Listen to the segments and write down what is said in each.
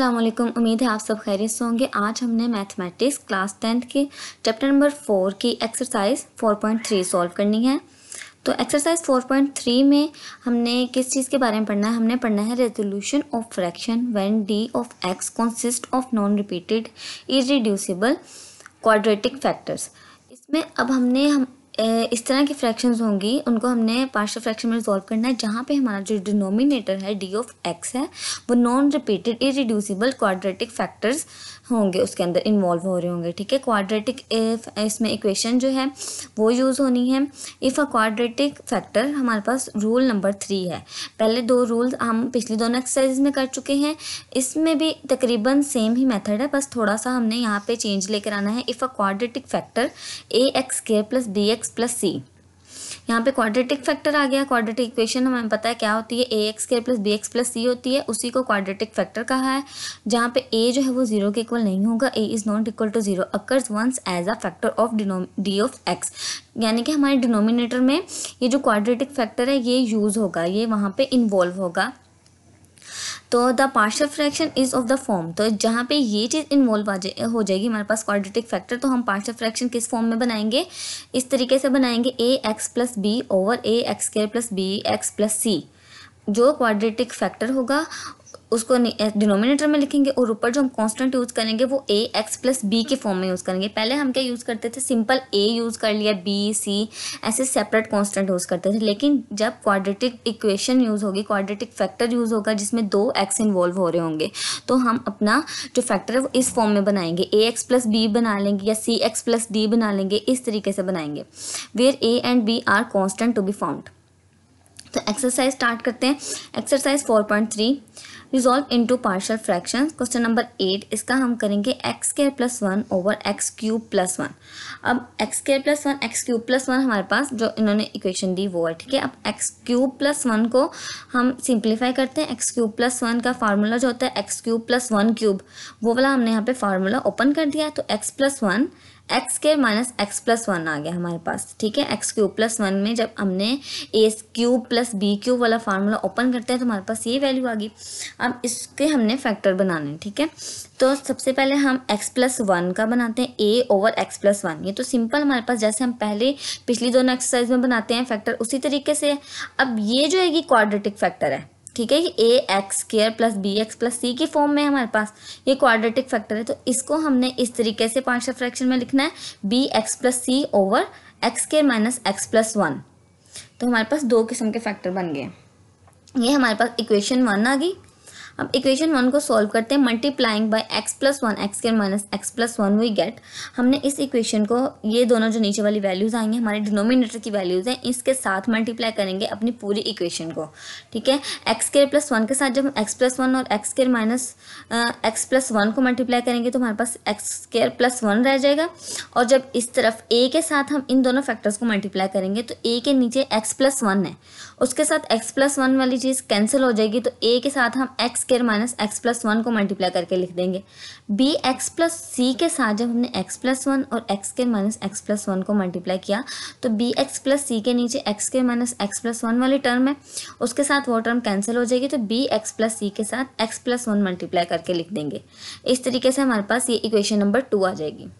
असलम उम्मीद है आप सब खैरियत से होंगे आज हमने मैथमेटिक्स क्लास टेंथ के चैप्टर नंबर फोर की exercise four point three solve करनी है तो एक्सरसाइज फोर पॉइंट थ्री में हमने किस चीज़ के बारे में पढ़ना है हमने पढ़ना है resolution of fraction when D of X consist of non repeated irreducible quadratic factors इसमें अब हमने हम इस तरह की फ्रैक्शंस होंगी उनको हमने पार्शल फ्रैक्शन में रिजॉल्व करना है जहाँ पे हमारा जो डिनोमिनेटर है डी ऑफ एक्स है वो non repeated irreducible quadratic factors होंगे उसके अंदर इन्वॉल्व हो रहे होंगे ठीक है क्वाड्रेटिक इसमें इक्वेशन जो है वो यूज़ होनी है इफ़ अ क्वाड्रेटिक फैक्टर हमारे पास रूल नंबर थ्री है पहले दो रूल हम पिछली दोनों एक्सरसाइज में कर चुके हैं इसमें भी तकरीबन सेम ही मेथड है बस थोड़ा सा हमने यहाँ पे चेंज लेकर आना है if a quadratic factor A X square plus B X plus C यहाँ पे क्वाड्रेटिक फैक्टर आ गया क्वाड्रेटिक इक्वेशन हमें पता है क्या होती है A X square plus B X plus C होती है उसी को क्वाड्रेटिक फैक्टर कहा है जहाँ पे ए जो है वो जीरो के इक्वल नहीं होगा A is not equal to zero occurs once as a factor of D of X यानी कि हमारे डिनोमिनेटर में ये जो क्वाड्रेटिक फैक्टर है ये यूज़ होगा ये वहाँ पर इन्वॉल्व होगा तो the partial fraction is of the form तो जहाँ पे ये चीज़ इन्वॉल्व आ जाए हो जाएगी हमारे पास क्वाड्रेटिक फैक्टर तो हम पार्शल फ्रैक्शन किस फॉर्म में बनाएंगे इस तरीके से बनाएंगे A X plus B over A X square plus B X plus C जो क्वाड्रेटिक फैक्टर होगा उसको डिनोमिनेटर eh, में लिखेंगे और ऊपर जो हम कांस्टेंट यूज़ करेंगे वो ए एक्स प्लस बी के फॉर्म में यूज़ करेंगे पहले हम क्या यूज़ करते थे सिंपल ए यूज़ कर लिया बी सी ऐसे सेपरेट कांस्टेंट यूज़ करते थे लेकिन जब क्वाड्रेटिक इक्वेशन यूज़ होगी क्वाड्रेटिक फैक्टर यूज़ होगा जिसमें दो एक्स इन्वॉल्व हो रहे होंगे तो हम अपना जो फैक्टर है वो इस फॉर्म में बनाएंगे ए एक्स प्लस बी बना लेंगे या सी एक्स प्लस डी बना लेंगे इस तरीके से बनाएंगे where A and B are constant to be found तो एक्सरसाइज स्टार्ट करते हैं exercise four point three resolve to partial fraction question number eight इसका हम करेंगे X square plus one over X cube plus one अब X square plus one X cube plus one हमारे पास जो इन्होंने इक्वेशन दी वो है ठीक है अब एक्स क्यूब प्लस वन को हम सिंप्लीफाई करते हैं एक्स क्यूब प्लस वन का फार्मूला जो होता है X cube plus one cube वो वाला हमने यहाँ पे फार्मूला ओपन कर दिया तो एक्स प्लस वन एक्स के माइनस एक्स प्लस वन आ गया हमारे पास ठीक है एक्स क्यूब प्लस वन में जब हमने A cube plus B cube वाला फार्मूला ओपन करते हैं तो हमारे पास ये वैल्यू आ गई अब इसके हमने फैक्टर बनाने ठीक है तो सबसे पहले हम एक्स प्लस वन का बनाते हैं A over X plus one ये तो सिंपल हमारे पास जैसे हम पहले पिछली दोनों एक्सरसाइज में बनाते हैं फैक्टर उसी तरीके से अब ये जो है कि क्वाड्रेटिक फैक्टर है ठीक है A X square plus B X plus C के फॉर्म में हमारे पास ये क्वाड्रेटिक फैक्टर है तो इसको हमने इस तरीके से पांचवा फ्रैक्शन में लिखना है B X plus C over X square minus X plus one तो हमारे पास दो किस्म के फैक्टर बन गए ये हमारे पास इक्वेशन वन आ गई अब इक्वेशन वन को सॉल्व करते हैं multiplying by X plus one X के minus X plus one we get हमने इस इक्वेशन को ये दोनों जो नीचे वाली वैल्यूज़ आएंगे हमारे डिनोमिनेटर की वैल्यूज़ हैं इसके साथ मल्टीप्लाई करेंगे अपनी पूरी इक्वेशन को ठीक है एक्स के प्लस वन के साथ जब हम एक्स प्लस वन और एक्स के माइनस एक्स प्लस वन को मल्टीप्लाई करेंगे तो हमारे पास एक्स स्केयर प्लस वन रह जाएगा और जब इस तरफ ए के साथ हम इन दोनों फैक्टर्स को मल्टीप्लाई करेंगे तो ए के नीचे एक्स प्लस वन है उसके साथ एक्स प्लस वन वाली चीज़ कैंसिल हो जाएगी तो ए के साथ हम X square minus X plus one को मल्टीप्लाई करके लिख देंगे बी एक्स प्लस सी के साथ जब हमने एक्स प्लस वन और X square minus X plus one को मल्टीप्लाई किया तो बी एक्स प्लस सी के नीचे X square minus X plus one वाली टर्म है उसके साथ वो टर्म कैंसिल हो जाएगी तो बी एक्स प्लस सी के साथ एक्स प्लस वन मल्टीप्लाई करके लिख देंगे इस तरीके से हमारे पास ये इक्वेशन नंबर टू आ जाएगी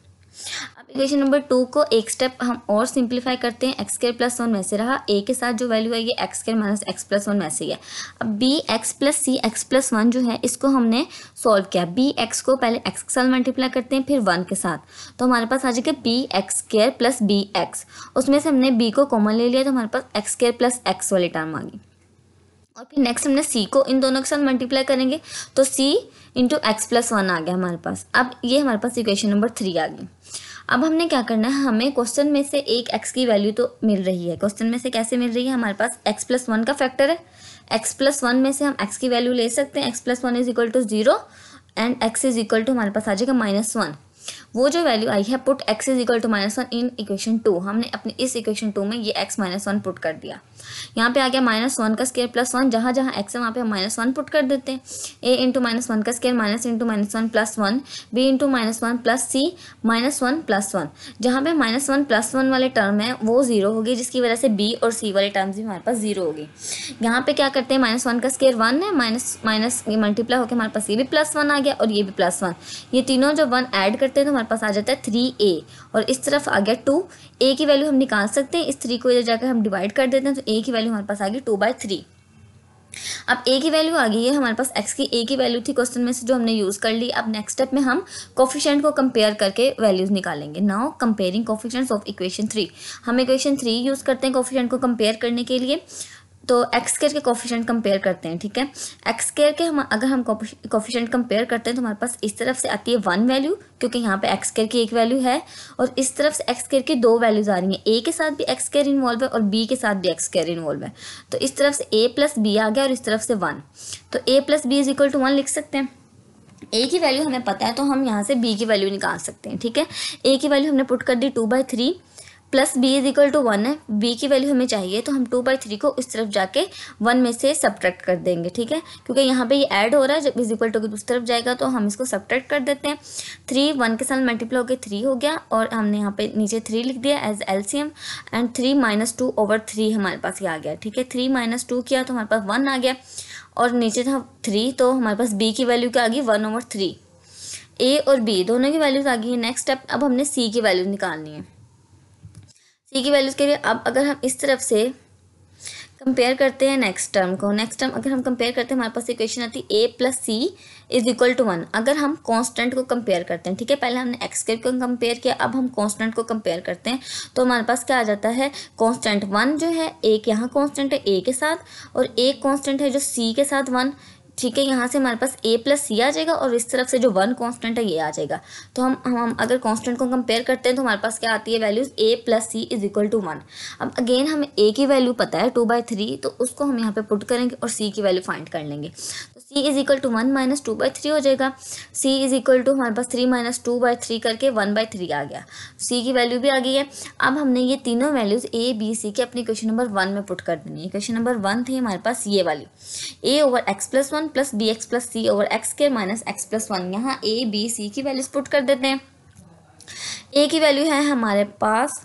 अब इक्वेशन नंबर टू को एक स्टेप हम और सिंप्लीफाई करते हैं एक्स स्केयर प्लस वन में से रहा ए के साथ जो वैल्यू है ये X square minus X plus one में से है अब B X plus C X plus one जो है इसको हमने सॉल्व किया बी एक्स को पहले एक्स के साथ मल्टीप्लाई करते हैं फिर वन के साथ तो हमारे पास आ जाएगा B X square plus B X उसमें से हमने बी को कॉमन ले लिया तो हमारे पास एक्स स्केयर प्लस एक्स वाली टर्म आ गई और फिर नेक्स्ट हमने सी को इन दोनों के साथ मल्टीप्लाई करेंगे तो C into X plus one आ गया हमारे पास अब ये हमारे पास इक्वेशन नंबर थ्री आ गई अब हमने क्या करना है हमें क्वेश्चन में से एक एक्स की वैल्यू तो मिल रही है क्वेश्चन में से कैसे मिल रही है हमारे पास एक्स प्लस वन का फैक्टर है एक्स प्लस वन में से हम एक्स की वैल्यू ले सकते हैं X plus one is equal to zero and X is equal to हमारे पास आ जाएगा माइनस वन वो जो वैल्यू आई है put X is equal to minus one in equation two हमने अपने इस इक्वेशन टू में ये एक्स माइनस वन पुट कर दिया यहाँ पे आ गया माइनस वन का स्केयर प्लस वन जहाँ जहाँ एक्स है वहाँ पे हम माइनस वन पुट कर देते हैं ए इंटू माइनस वन का square minus into minus one plus one B into minus one plus C minus one plus one जहाँ पे माइनस वन प्लस वन वाले टर्म है वो जीरो होगी जिसकी वजह से बी और सी वाले टर्म्स भी हमारे पास जीरो होगी यहाँ पे क्या करते हैं माइनस वन का स्केयर वन है माइनस माइनस ये मल्टीप्लाई होकर हमारे पास ये भी प्लस वन आ गया और ये भी प्लस वन ये तीनों जो वन ऐड करते करते हैं तो हमारे पास आ जाता है थ्री ए और इस तरफ आ गया टू ए की वैल्यू हम निकाल सकते हैं इस थ्री को इधर जाकर हम डिवाइड कर देते हैं तो ए की वैल्यू हमारे पास आ गई टू बाई थ्री अब ए की वैल्यू आ गई है हमारे पास एक्स की ए की वैल्यू थी क्वेश्चन में से जो हमने यूज़ कर ली अब नेक्स्ट स्टेप में हम कॉफिशेंट को कंपेयर करके वैल्यूज़ निकालेंगे now comparing coefficients of equation three हम इक्वेशन थ्री यूज़ करते हैं कॉफिशेंट को कंपेयर करने के लिए तो एक्स स्केयर के कॉफिशेंट कंपेयर करते हैं ठीक है एक्स स्केयर के हम अगर हम कॉफिशेंट कंपेयर करते हैं तो हमारे पास इस तरफ से आती है वन वैल्यू क्योंकि यहाँ पे एक्स स्केयर की एक वैल्यू है और इस तरफ से एक्स स्केयर की दो वैल्यूज आ रही हैं ए के साथ भी एक्स केयर इन्वॉल्व है और बी के साथ भी एक्स केयर इन्वॉल्व है तो इस तरफ से ए प्लस बी आ गया और इस तरफ से वन तो A plus B is equal to one लिख सकते हैं ए की वैल्यू हमें पता है तो हम यहाँ से बी की वैल्यू निकाल सकते हैं ठीक है ए की वैल्यू हमने पुट कर दी two by three plus B is equal to one है बी की वैल्यू हमें चाहिए तो हम टू बाई थ्री को उस तरफ जाके वन में से सब्ट्रैक्ट कर देंगे ठीक है क्योंकि यहाँ पे ये ऐड हो रहा है जब इज इक्वल टू उस तरफ जाएगा तो हम इसको सब्ट्रैक्ट कर देते हैं थ्री वन के साथ मल्टीप्लाई होकर थ्री हो गया और हमने यहाँ पे नीचे थ्री लिख दिया as M and three minus two over three हमारे पास ये आ गया ठीक है थ्री माइनस टू किया तो हमारे पास वन आ गया और नीचे था थ्री तो हमारे पास बी की वैल्यू क्या आ गई वन ओवर थ्री ए और बी दोनों की वैल्यूज आ गई है नेक्स्ट स्टेप अब हमने सी की वैल्यू निकालनी है सी की वैल्यूज़ के लिए अब अगर हम इस तरफ से कंपेयर करते हैं नेक्स्ट टर्म को नेक्स्ट टर्म अगर हम कंपेयर करते हैं हमारे पास इक्वेशन आती है A plus C is equal to one अगर हम कांस्टेंट को कंपेयर करते हैं ठीक है पहले हमने एक्स को कंपेयर किया अब हम कांस्टेंट को कंपेयर करते हैं तो हमारे पास क्या आ जाता है कांस्टेंट वन जो है एक यहाँ कांस्टेंट है ए के साथ और एक कांस्टेंट है जो सी के साथ वन ठीक है यहाँ से हमारे पास ए प्लस सी आ जाएगा और इस तरफ से जो वन कांस्टेंट है ये आ जाएगा तो हम हम अगर कांस्टेंट को कंपेयर करते हैं तो हमारे पास क्या आती है values A plus C is equal to one अब अगेन हमें ए की वैल्यू पता है टू बाई थ्री तो उसको हम यहाँ पे पुट करेंगे और सी की वैल्यू फाइंड कर लेंगे तो C is equal to one minus two by three हो जाएगा सी इज इक्वल टू हमारे पास three minus two by three करके वन बाई थ्री आ गया सी की वैल्यू भी आ गई है अब हमने ये तीनों वैल्यूज ए बी सी के अपने क्वेश्चन नंबर वन में पुट कर देनी है क्वेश्चन नंबर वन थी हमारे पास ये वाली A over X plus one one plus B X plus C over X square minus X plus one यहाँ ए बी सी की वैल्यूज पुट कर देते हैं ए की वैल्यू है हमारे पास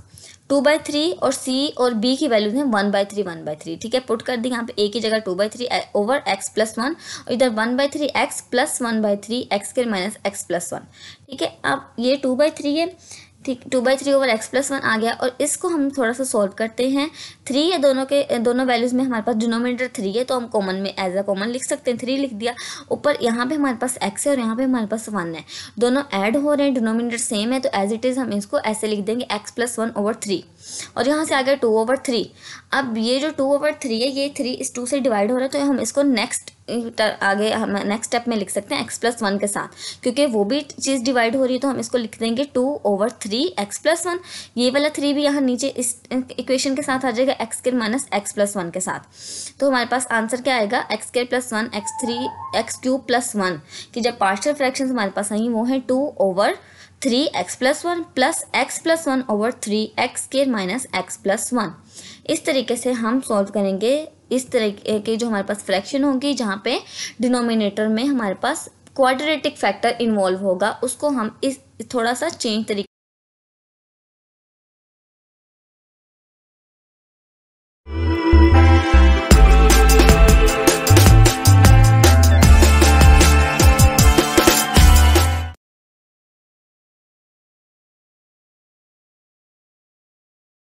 टू बाई थ्री और सी और बी की वैल्यूज हैं one by three one by three ठीक है पुट कर दी यहाँ पे ए की जगह two by three over X plus one और इधर one by three X plus one by three X के माइनस एक्स प्लस वन ठीक है अब ये टू बाई थ्री है ठीक two by three over X plus one आ गया और इसको हम थोड़ा सा सॉल्व करते हैं थ्री या दोनों के दोनों वैल्यूज़ में हमारे पास डिनोमिनेटर थ्री है तो हम कॉमन में एज अ कॉमन लिख सकते हैं थ्री लिख दिया ऊपर यहाँ पे हमारे पास एक्स है और यहाँ पे हमारे पास वन है दोनों ऐड हो रहे हैं डिनोमिनेटर सेम है तो एज इट इज़ हम इसको ऐसे लिख देंगे X plus one over three और यहाँ से आ गया टू ओवर थ्री अब ये जो टू ओवर थ्री है ये थ्री इस टू से डिवाइड हो रहा है तो हम इसको नेक्स्ट आगे हम नेक्स्ट स्टेप में लिख सकते हैं एक्स प्लस वन के साथ क्योंकि वो भी चीज़ डिवाइड हो रही है तो हम इसको लिख देंगे two over three X plus one ये वाला थ्री भी यहाँ नीचे इस इक्वेशन के साथ आ जाएगा एक्स के माइनस एक्स प्लस वन के साथ तो हमारे पास आंसर क्या आएगा X square plus one X three X cube plus one कि जब पार्शियल फ्रैक्शन हमारे पास आई वो है two over three X plus one plus X plus one over three X square minus X plus one इस तरीके से हम सॉल्व करेंगे इस तरह के जो हमारे पास फ्रैक्शन होगी जहाँ पे डिनोमिनेटर में हमारे पास क्वाड्रेटिक फैक्टर इन्वॉल्व होगा उसको हम इस थोड़ा सा चेंज तरीके